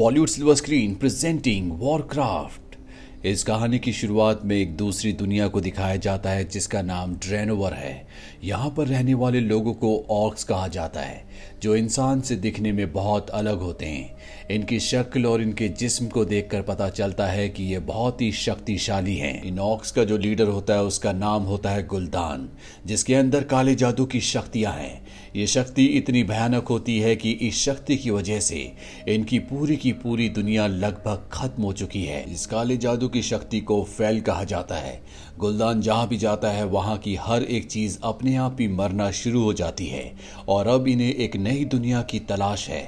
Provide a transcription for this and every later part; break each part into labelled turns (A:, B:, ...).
A: Bollywood silver screen presenting Warcraft इस कहानी की शुरुआत में एक दूसरी दुनिया को दिखाया जाता है जिसका नाम ड्रेनोवर है यहाँ पर रहने वाले लोगों को ऑक्स कहा जाता है जो इंसान से दिखने में बहुत अलग होते हैं इनकी शक्ल और इनके जिस्म को देखकर पता चलता है कि ये बहुत ही शक्तिशाली हैं इन ऑक्स का जो लीडर होता है उसका नाम होता है गुलदान जिसके अंदर काले जादू की शक्तियां हैं ये शक्ति इतनी भयानक होती है कि इस शक्ति की वजह से इनकी पूरी की पूरी दुनिया लगभग खत्म हो चुकी है इस काले जादू की शक्ति को फैल कहा जाता है गुलदान जहाँ भी जाता है वहाँ की हर एक चीज़ अपने आप ही मरना शुरू हो जाती है और अब इन्हें एक एक नई दुनिया की तलाश है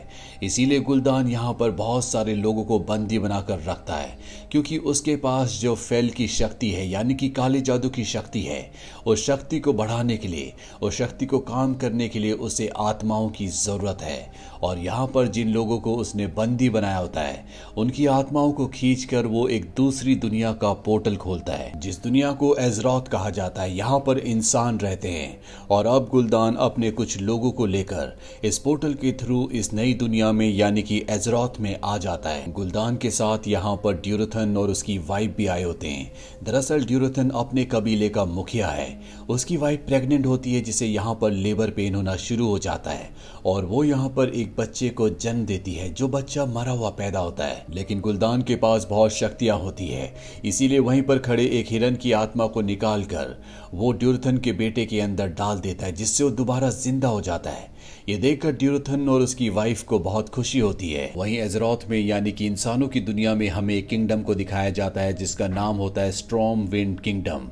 A: इसीलिए गुलदान यहाँ पर बहुत सारे लोगों को बंदी बनाकर रखता है क्योंकि उसके पास जो फेल की शक्ति है यानी कि काले जादू की शक्ति है उस शक्ति को बढ़ाने के लिए उस शक्ति को काम करने के लिए उसे आत्माओं की ज़रूरत है और यहाँ पर जिन लोगों को उसने बंदी बनाया होता है उनकी आत्माओं को खींच कर वो एक दूसरी दुनिया का पोर्टल खोलता है जिस दुनिया को एजरौत कहा जाता है यहाँ पर इंसान रहते हैं और अब गुलदान अपने कुछ लोगों को लेकर इस पोर्टल के थ्रू इस नई दुनिया में यानी कि एजरौत में आ जाता है गुलदान के साथ यहाँ पर ड्यूरथन और उसकी वाइफ भी आए होते हैं दरअसल ड्यूरथन अपने कबीले का मुखिया है है उसकी वाइफ प्रेग्नेंट होती है जिसे यहाँ पर लेबर पेन होना शुरू हो जाता है और वो यहाँ पर एक बच्चे को जन्म देती है जो बच्चा मरा हुआ पैदा होता है लेकिन गुलदान के पास बहुत शक्तियाँ होती है इसीलिए वहीं पर खड़े एक हिरन की आत्मा को निकाल कर वो ड्यूर्थन के बेटे के अंदर डाल देता है जिससे वो दोबारा जिंदा हो जाता है ये देखकर ड्यूरथन और उसकी वाइफ को बहुत खुशी होती है वहीं एजरोथ में यानी कि इंसानों की दुनिया में हमें एक किंगडम को दिखाया जाता है जिसका नाम होता है स्ट्रॉम विंड किंगडम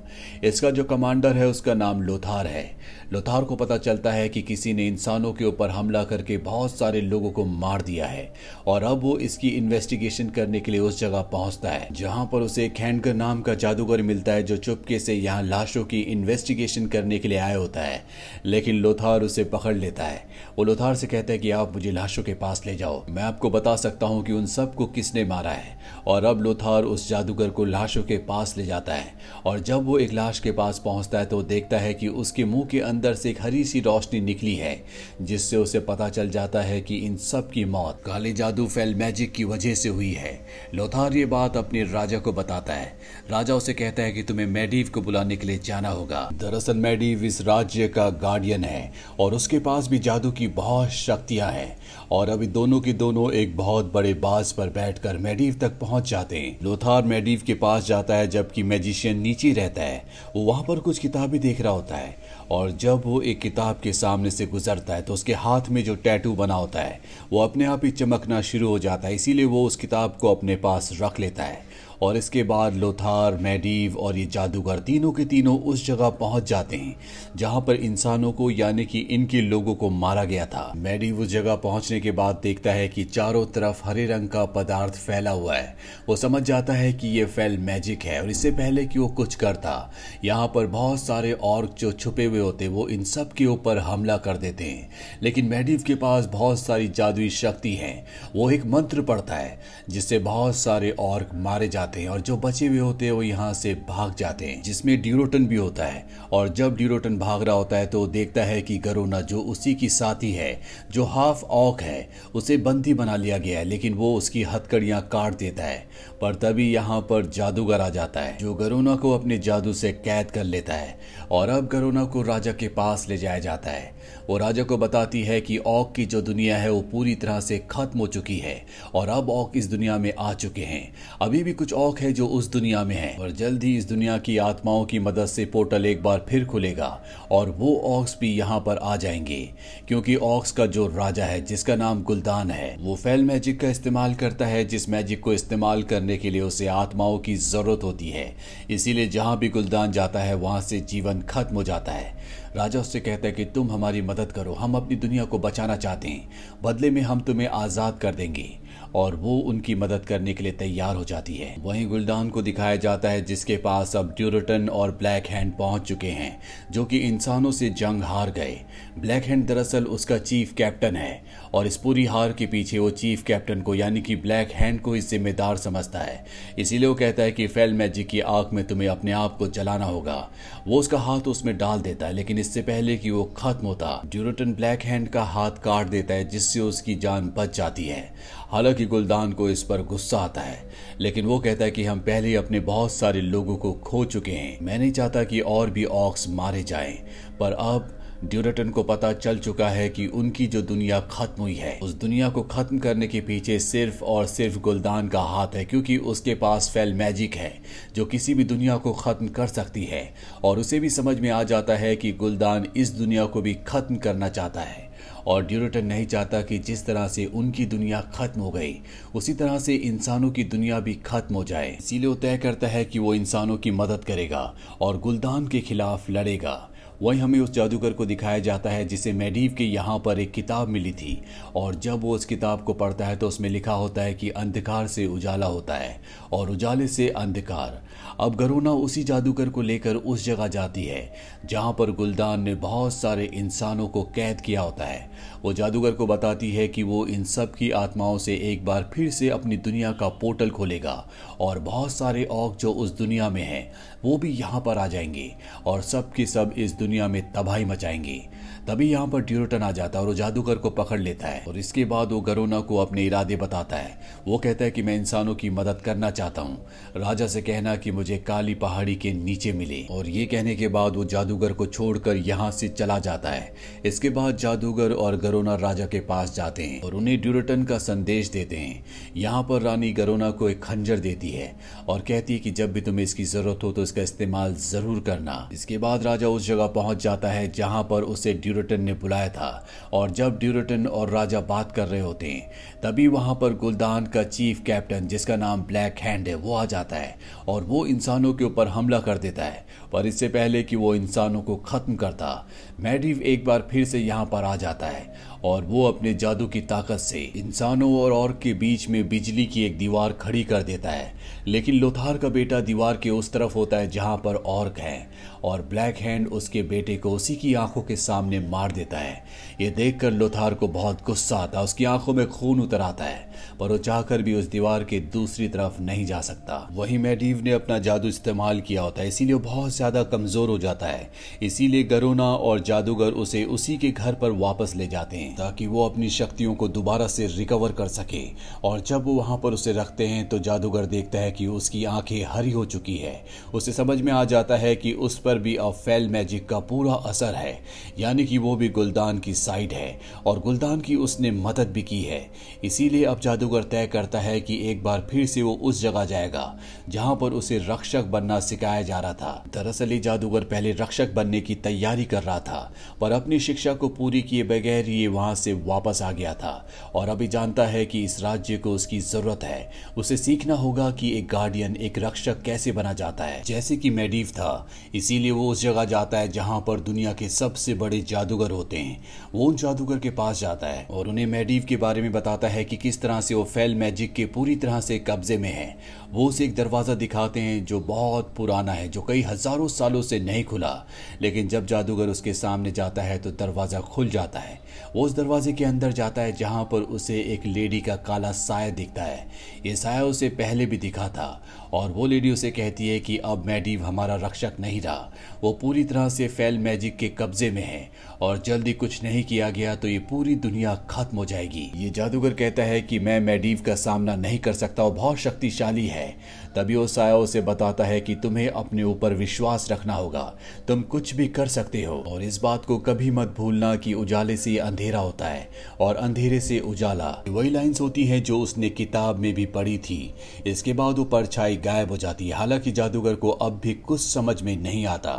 A: इसका जो कमांडर है उसका नाम लोथार है लोथार को पता चलता है कि किसी ने इंसानों के ऊपर हमला करके बहुत सारे लोगों को मार दिया है और अब वो इसकी इन्वेस्टिगेशन करने के लिए उस जगह पहुंचता है जहां पर उसे एक नाम का जादूगर मिलता है जो चुपके से यहाँ लाशों की इन्वेस्टिगेशन करने के लिए आया होता है लेकिन लोथार उसे पकड़ लेता है है वो लोथार से कहता है कि आप मुझे लाशों के पास ले जाओ मैं आपको बता सकता हूँ कि उन सबको किसने मारा है और अब लोथार उस जादूगर को लाशों के पास ले जाता है और जब वो एक लाश के पास पहुंचता है तो देखता है कि उसके मुंह के अंदर से एक हरी सी रोशनी निकली है जिससे उसे पता चल जाता है कि इन सब की मौत काले जादू फैल मैजिक की वजह से हुई है लोथार ये बात अपने राजा को बताता है राजा उसे कहता है कि तुम्हें मैडीव को बुलाने के लिए जाना होगा दरअसल मैडीव इस राज्य का गार्डियन है और उसके पास भी जादू की बहुत शक्तियां हैं और अभी दोनों के दोनों एक बहुत बड़े बाज पर बैठकर मेडिव तक पहुंच जाते हैं लोथार मेडिव के पास जाता है जबकि मैजिशियन नीचे रहता है वो वहां पर कुछ किताबें देख रहा होता है और जब वो एक किताब के सामने से गुजरता है तो उसके हाथ में जो टैटू बना होता है वो अपने आप ही चमकना शुरू हो जाता है इसीलिए वो उस किताब को अपने पास रख लेता है और इसके बाद लोथार मैडीव और ये जादूगर तीनों के तीनों उस जगह पहुंच जाते हैं जहां पर इंसानों को यानी कि इनके लोगों को मारा गया था मैडीव उस जगह पहुंचने के बाद देखता है कि चारों तरफ हरे रंग का पदार्थ फैला हुआ है वो समझ जाता है कि ये फैल मैजिक है और इससे पहले कि वो कुछ करता यहाँ पर बहुत सारे और जो छुपे हुए होते वो इन सब के ऊपर हमला कर देते हैं लेकिन मैडीव के पास बहुत सारी जादुई शक्ति है वो एक मंत्र पढ़ता है जिससे बहुत सारे और मारे जाते जाते हैं और जो बचे हुए होते हैं वो यहाँ से भाग जाते हैं जिसमें ड्यूरोटन भी होता है और जब ड्यूरोटन भाग रहा होता है तो देखता है कि गरोना जो उसी की साथी है जो हाफ ऑक है उसे बंदी बना लिया गया है लेकिन वो उसकी हथकड़ियाँ काट देता है पर तभी यहाँ पर जादूगर आ जाता है जो गरोना को अपने जादू से कैद कर लेता है और अब गरोना को राजा के पास ले जाया जाता है वो राजा को बताती है कि औक की जो दुनिया है वो पूरी तरह से खत्म हो चुकी है और अब औक इस दुनिया में आ चुके हैं अभी भी कुछ शौक है जो उस दुनिया में है और जल्द ही इस दुनिया की आत्माओं की मदद से पोर्टल एक बार फिर खुलेगा और वो ऑक्स भी यहाँ पर आ जाएंगे क्योंकि ऑक्स का जो राजा है जिसका नाम गुलदान है वो फेल मैजिक का इस्तेमाल करता है जिस मैजिक को इस्तेमाल करने के लिए उसे आत्माओं की जरूरत होती है इसीलिए जहाँ भी गुलदान जाता है वहां से जीवन खत्म हो जाता है राजा उससे कहता है कि तुम हमारी मदद करो हम अपनी दुनिया को बचाना चाहते हैं बदले में हम तुम्हें आज़ाद कर देंगे और वो उनकी मदद करने के लिए तैयार हो जाती है वहीं गुलदान को दिखाया जाता है जिसके पास अब ड्यूरटन और ब्लैक हैंड पहुंच चुके हैं जो कि इंसानों से जंग हार गए ब्लैक हैंड दरअसल उसका चीफ कैप्टन है और इस पूरी हार के पीछे वो चीफ कैप्टन को यानी कि ब्लैक हैंड को इस जिम्मेदार समझता है इसीलिए वो कहता है कि फेल मैजिक की आग में तुम्हें अपने आप को जलाना होगा वो उसका हाथ उसमें डाल देता है लेकिन इससे पहले कि वो खत्म होता ड्यूरटन ब्लैक हैंड का हाथ काट देता है जिससे उसकी जान बच जाती है हालांकि गुलदान को इस पर गुस्सा आता है लेकिन वो कहता है कि हम पहले अपने बहुत सारे लोगों को खो चुके हैं मैं नहीं चाहता कि और भी ऑक्स मारे जाएं पर अब ड्यूरेटन को पता चल चुका है कि उनकी जो दुनिया खत्म हुई है उस दुनिया को खत्म करने के पीछे सिर्फ और सिर्फ गुलदान का हाथ है क्योंकि उसके पास फैल मैजिक है जो किसी भी दुनिया को खत्म कर सकती है और उसे भी समझ में आ जाता है कि गुलदान इस दुनिया को भी खत्म करना चाहता है और ड्यूरेटन नहीं चाहता कि जिस तरह से उनकी दुनिया खत्म हो गई उसी तरह से इंसानों की दुनिया भी खत्म हो जाए इसीलिए वो तय करता है कि वो इंसानों की मदद करेगा और गुलदान के खिलाफ लड़ेगा वहीं हमें उस जादूगर को दिखाया जाता है जिसे मेडीव के यहाँ पर एक किताब मिली थी और जब वो उस किताब को पढ़ता है तो उसमें लिखा होता है कि अंधकार से उजाला होता है और उजाले से अंधकार अब गरोना उसी जादूगर को लेकर उस जगह जाती है जहाँ पर गुलदान ने बहुत सारे इंसानों को कैद किया होता है वो जादूगर को बताती है कि वो इन सब की आत्माओं से एक बार फिर से अपनी दुनिया का पोर्टल खोलेगा और बहुत सारे औक जो उस दुनिया में हैं वो भी यहाँ पर आ जाएंगे और सब के सब इस दुनिया में तबाही मचाएंगे तभी यहाँ पर ट्यूरटन आ जाता है और जादूगर को पकड़ लेता है और इसके बाद वो गरोना को अपने इरादे बताता है वो कहता है कि मैं इंसानों की मदद करना चाहता हूँ राजा से कहना कि मुझे काली पहाड़ी के नीचे मिले और ये कहने के बाद वो जादूगर को छोड़कर यहाँ से चला जाता है इसके बाद जादूगर और गरोना राजा के पास जाते हैं और उन्हें ड्यूरटन का संदेश देते हैं यहाँ पर रानी गरोना को एक खंजर देती है और कहती है कि जब भी तुम्हें इसकी जरूरत हो तो इसका इस्तेमाल जरूर करना इसके बाद राजा उस जगह पहुंच जाता है जहां पर उसे ड्यूरटन ने बुलाया था और जब ड्यूरटन और राजा बात कर रहे होते हैं तभी वहाँ पर गुलदान का चीफ कैप्टन जिसका नाम ब्लैक हैंड है वो आ जाता है और वो इंसानों के ऊपर हमला कर देता है पर इससे पहले कि वो इंसानों को ख़त्म करता मैडिव एक बार फिर से यहाँ पर आ जाता है और वो अपने जादू की ताकत से इंसानों और और के बीच में बिजली की एक दीवार खड़ी कर देता है लेकिन लोथार का बेटा दीवार के उस तरफ होता है जहां पर ऑर्क है और ब्लैक हैंड उसके बेटे को उसी की आंखों के सामने मार देता है ये देखकर लोथार को बहुत गुस्सा आता है उसकी आंखों में खून उतर आता है पर वो चाहकर भी उस दीवार के दूसरी तरफ नहीं जा सकता वही मेडिव ने अपना जादू इस्तेमाल किया होता है इसीलिए बहुत ज्यादा कमजोर हो जाता है इसीलिए गरोना और जादूगर उसे उसी के घर पर वापस ले जाते हैं ताकि वो अपनी शक्तियों को दोबारा से रिकवर कर सके और जब वो वहां पर उसे रखते हैं तो जादूगर देखता है कि उसकी आंखें हरी हो चुकी है उसे समझ में आ जाता है कि उस पर भी अब फैल मैजिक का पूरा असर है यानी कि वो भी गुलदान की साइड है और गुलदान की उसने मदद भी की है इसीलिए अब जादूगर तय करता है कि एक बार फिर से वो उस जगह जाएगा जहां पर उसे रक्षक बनना सिखाया जा रहा था दरअसल जादूगर पहले रक्षक बनने की तैयारी कर रहा था पर अपनी शिक्षा को पूरी किए बगैर ये वहां से वापस आ गया था और अभी जानता है कि इस राज्य को उसकी जरूरत है उसे सीखना होगा कि एक गार्डियन एक रक्षक कैसे बना जाता है जैसे कि मेडिव था इसीलिए वो उस जगह जाता है जहां पर दुनिया के सबसे बड़े जादूगर होते हैं वो उन जादूगर के पास जाता है और उन्हें मेडिव के बारे में बताता है कि किस तरह जहां से वो फेल मैजिक के पूरी तरह से कब्जे में है वो उसे एक दरवाज़ा दिखाते हैं जो बहुत पुराना है जो कई हज़ारों सालों से नहीं खुला लेकिन जब जादूगर उसके सामने जाता है तो दरवाज़ा खुल जाता है वो उस दरवाजे के अंदर जाता है जहां पर उसे एक लेडी का काला साया दिखता है ये साया उसे पहले भी दिखा था और वो लेडी उसे कहती है कि अब मैडीव हमारा रक्षक नहीं रहा वो पूरी तरह से फैल मैजिक के कब्जे में है और जल्दी कुछ नहीं किया गया तो ये पूरी दुनिया खत्म हो जाएगी ये जादूगर कहता है कि मैं मैडीव का सामना नहीं कर सकता और बहुत शक्तिशाली है तभी वो साया उसे बताता है कि तुम्हें अपने ऊपर विश्वास रखना होगा तुम कुछ भी कर सकते हो और इस बात को कभी मत भूलना कि उजाले से अंधेरा होता है और अंधेरे से उजाला वही लाइन्स होती हैं जो उसने किताब में भी पढ़ी थी इसके बाद वो परछाई गायब हो जाती है हालांकि जादूगर को अब भी कुछ समझ में नहीं आता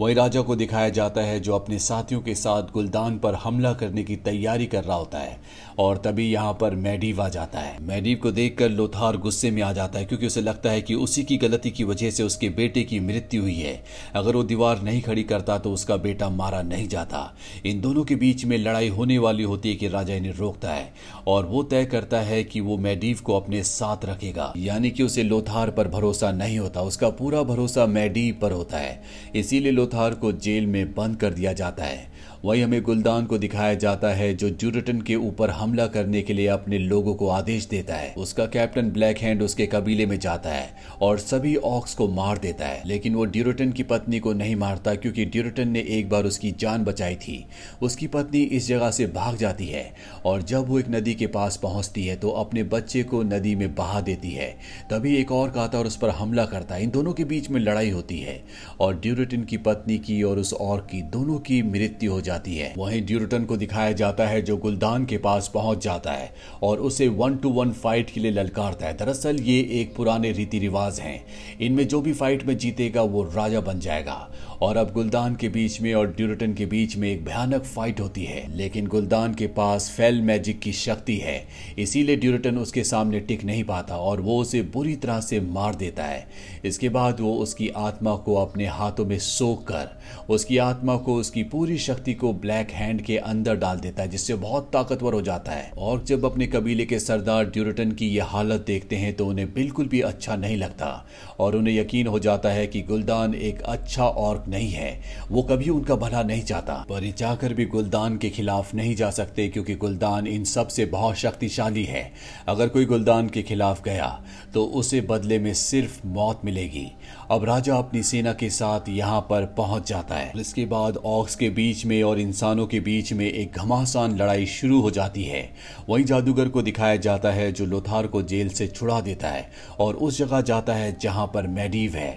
A: वही राजा को दिखाया जाता है जो अपने साथियों के साथ गुलदान पर हमला करने की तैयारी कर रहा होता है और तभी यहाँ पर मैडीव आ जाता है मैडीव को देखकर लोथार गुस्से में आ जाता है क्योंकि उसे लगता है है कि उसी की गलती की वजह से उसके बेटे की मृत्यु हुई है अगर वो दीवार नहीं खड़ी करता तो उसका बेटा मारा नहीं जाता इन दोनों के बीच में लड़ाई होने वाली होती है कि राजा इन्हें रोकता है और वो तय करता है कि वो मैडीव को अपने साथ रखेगा यानी कि उसे लोथार पर भरोसा नहीं होता उसका पूरा भरोसा मैडीव पर होता है इसीलिए लोथार को जेल में बंद कर दिया जाता है वहीं हमें गुलदान को दिखाया जाता है जो जुरटन के ऊपर हमला करने के लिए अपने लोगों को आदेश देता है उसका कैप्टन ब्लैक हैंड उसके कबीले में जाता है और सभी ऑक्स को मार देता है लेकिन वो ड्यूरटन की पत्नी को नहीं मारता क्योंकि ड्यूरटन ने एक बार उसकी जान बचाई थी उसकी पत्नी इस जगह से भाग जाती है और जब वो एक नदी के पास पहुंचती है तो अपने बच्चे को नदी में बहा देती है तभी एक और और उस पर हमला करता है इन दोनों के बीच में लड़ाई होती है और ड्यूरटन की पत्नी की और उस और की दोनों की मृत्यु हो जाती है वहीं ड्यूरटन को दिखाया जाता है जो गुलदान के पास पहुंच जाता है और उसे वन टू वन फाइट के लिए ललकारता है दरअसल ये एक पुराने रीति रिवाज हैं इनमें जो भी फाइट में जीतेगा वो राजा बन जाएगा और अब गुलदान के बीच में और ड्यूरटन के बीच में एक भयानक फाइट होती है लेकिन गुलदान के पास फेल मैजिक की शक्ति है इसीलिए ड्यूरटन उसके सामने टिक नहीं पाता और वो उसे बुरी तरह से मार देता है इसके बाद वो उसकी आत्मा को अपने हाथों में सोख कर उसकी आत्मा को उसकी पूरी शक्ति को ब्लैक हैंड के अंदर डाल देता है जिससे बहुत ताकतवर हो जाता है और जब अपने कबीले के सरदार ड्यूरटन की यह हालत देखते हैं तो उन्हें बिल्कुल भी अच्छा नहीं लगता और उन्हें यकीन हो जाता है कि गुलदान एक अच्छा और नहीं है वो कभी उनका भला नहीं चाहता पर जाकर भी गुलदान के खिलाफ नहीं जा सकते क्योंकि गुलदान इन सब से बहुत शक्तिशाली है अगर कोई गुलदान के खिलाफ गया तो उसे बदले में सिर्फ मौत मिलेगी अब राजा अपनी सेना के साथ यहाँ पर पहुंच जाता है इसके बाद ऑक्स के बीच में और इंसानों के बीच में एक घमासान लड़ाई शुरू हो जाती है वही जादूगर को दिखाया जाता है जो लोथार को जेल से छुड़ा देता है और उस जगह जाता है जहां पर मैडीव है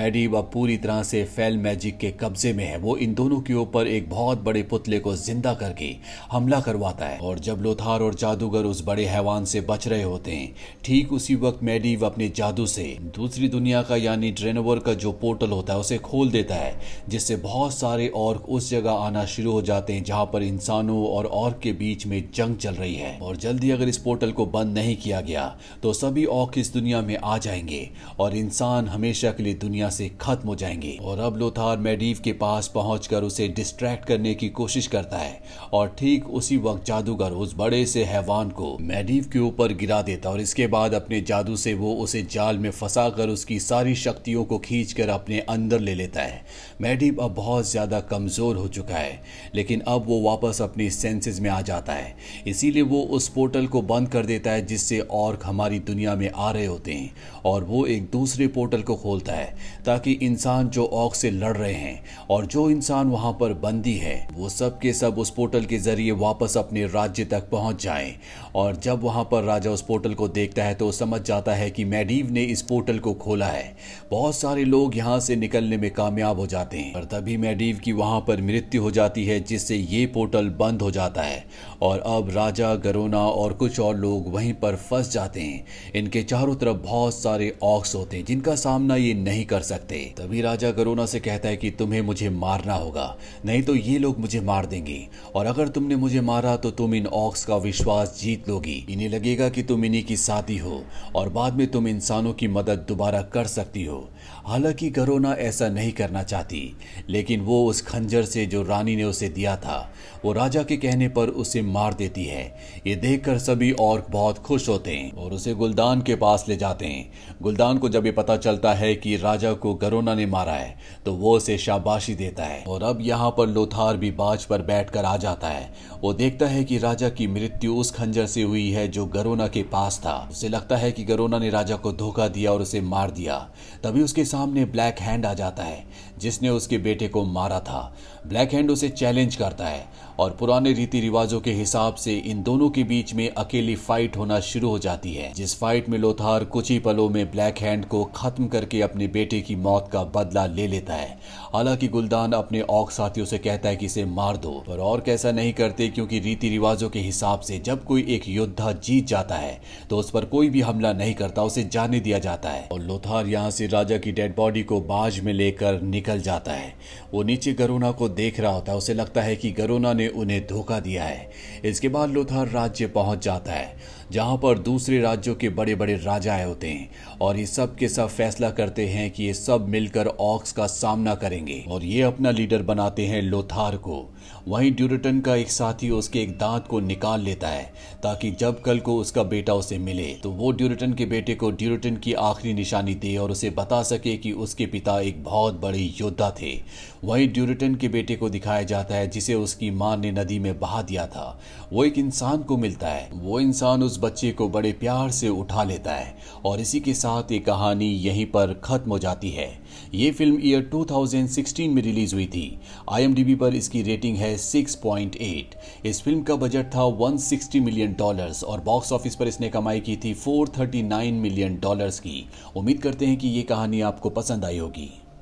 A: मैडीव अब पूरी तरह से फेल मैजिक के कब्जे में है वो इन दोनों के ऊपर एक बहुत बड़े पुतले को जिंदा करके हमला करवाता है और जब लोथार और जादूगर उस बड़े हैवान से बच रहे होते हैं ठीक उसी वक्त मेडिव अपने जादू से दूसरी दुनिया का यानी ड्रेनोवर का जो पोर्टल होता है उसे खोल देता है जिससे बहुत सारे और उस जगह आना शुरू हो जाते हैं जहाँ पर इंसानों और और के बीच में जंग चल रही है और जल्दी अगर इस पोर्टल को बंद नहीं किया गया तो सभी औक इस दुनिया में आ जाएंगे और इंसान हमेशा के लिए दुनिया से खत्म हो जाएंगे और अब लोग होता मेडिव के पास पहुंचकर उसे डिस्ट्रैक्ट करने की कोशिश करता है और ठीक उसी वक्त जादूगर उस बड़े से हैवान को मेडिव के ऊपर गिरा देता और इसके बाद अपने जादू से वो उसे जाल में फंसा कर उसकी सारी शक्तियों को खींच कर अपने अंदर ले लेता है मेडिव अब बहुत ज़्यादा कमज़ोर हो चुका है लेकिन अब वो वापस अपनी सेंसेज में आ जाता है इसीलिए वो उस पोर्टल को बंद कर देता है जिससे और हमारी दुनिया में आ रहे होते हैं और वो एक दूसरे पोर्टल को खोलता है ताकि इंसान जो ऑग से लड़ लड़ रहे हैं और जो इंसान वहां पर बंदी है वो सब के सब उस पोर्टल के जरिए वापस अपने राज्य तक पहुंच जाएं और जब वहां पर राजा उस पोर्टल को देखता है तो समझ जाता है कि मैडीव ने इस पोर्टल को खोला है बहुत सारे लोग यहाँ से निकलने में कामयाब हो जाते हैं पर तभी मैडीव की वहां पर मृत्यु हो जाती है जिससे ये पोर्टल बंद हो जाता है और अब राजा गरोना और कुछ और लोग वहीं पर फंस जाते हैं इनके चारों तरफ बहुत सारे ऑक्स होते हैं जिनका सामना ये नहीं कर सकते तभी राजा गरोना से कहते कहता है कि तुम्हें मुझे मारना होगा नहीं तो ये लोग मुझे मार देंगे और अगर तुमने मुझे मारा तो तुम इन ऑक्स का विश्वास जीत लोगी इन्हें लगेगा कि तुम इन्हीं की साथी हो और बाद में तुम इंसानों की मदद दोबारा कर सकती हो हालांकि करोना ऐसा नहीं करना चाहती लेकिन वो उस खंजर से जो रानी ने उसे दिया था वो राजा के कहने पर उसे मार देती है ये देखकर सभी और बहुत खुश होते हैं और उसे गुलदान के पास ले जाते हैं गुलदान को जब ये पता चलता है कि राजा को करोना ने मारा है तो वो उसे शाबाशी देता है और अब यहाँ पर लोथार भी बाज पर बैठ आ जाता है वो देखता है कि राजा की मृत्यु उस खंजर से हुई है जो गरोना के पास था उसे लगता है कि गरोना ने राजा को धोखा दिया और उसे मार दिया तभी उसके साथ सामने ब्लैक हैंड आ जाता है जिसने उसके बेटे को मारा था ब्लैक हैंड उसे चैलेंज करता है और पुराने रीति रिवाजों के हिसाब से इन दोनों के बीच में अकेली फाइट होना शुरू हो जाती है जिस फाइट में लोथार कुछ ही पलों में ब्लैक हैंड को खत्म करके अपने बेटे की मौत का बदला ले लेता है हालांकि गुलदान अपने औक साथियों से कहता है कि इसे मार दो पर और कैसा नहीं करते क्योंकि रीति रिवाजों के हिसाब से जब कोई एक योद्धा जीत जाता है तो उस पर कोई भी हमला नहीं करता उसे जाने दिया जाता है और लोथार यहाँ से राजा की डेड बॉडी को बाज में लेकर निकल निकल जाता है वो नीचे गरुणा को देख रहा होता है उसे लगता है कि गरुणा ने उन्हें धोखा दिया है इसके बाद लुथार राज्य पहुंच जाता है जहाँ पर दूसरे राज्यों के बड़े बड़े राजा होते हैं और ये सब के सब फैसला करते हैं कि ये सब मिलकर ऑक्स का सामना करेंगे और ये अपना लीडर बनाते हैं लोथार को वहीं ड्यूरटन का एक साथी उसके एक दांत को निकाल लेता है ताकि जब कल को उसका बेटा उसे मिले तो वो ड्यूरटन के बेटे को ड्यूरटन की आखिरी निशानी दे और उसे बता सके कि उसके पिता एक बहुत बड़े योद्धा थे वहीं ड्यूरिटन के बेटे को दिखाया जाता है जिसे उसकी मां ने नदी में बहा दिया था वो एक इंसान को मिलता है वो इंसान उस बच्चे को बड़े प्यार से उठा लेता है और इसी के साथ ये कहानी यहीं पर खत्म हो जाती है ये फिल्म ईयर 2016 में रिलीज हुई थी आई पर इसकी रेटिंग है 6.8 इस फिल्म का बजट था 160 मिलियन डॉलर्स और बॉक्स ऑफिस पर इसने कमाई की थी 439 मिलियन डॉलर्स की उम्मीद करते हैं कि ये कहानी आपको पसंद आई होगी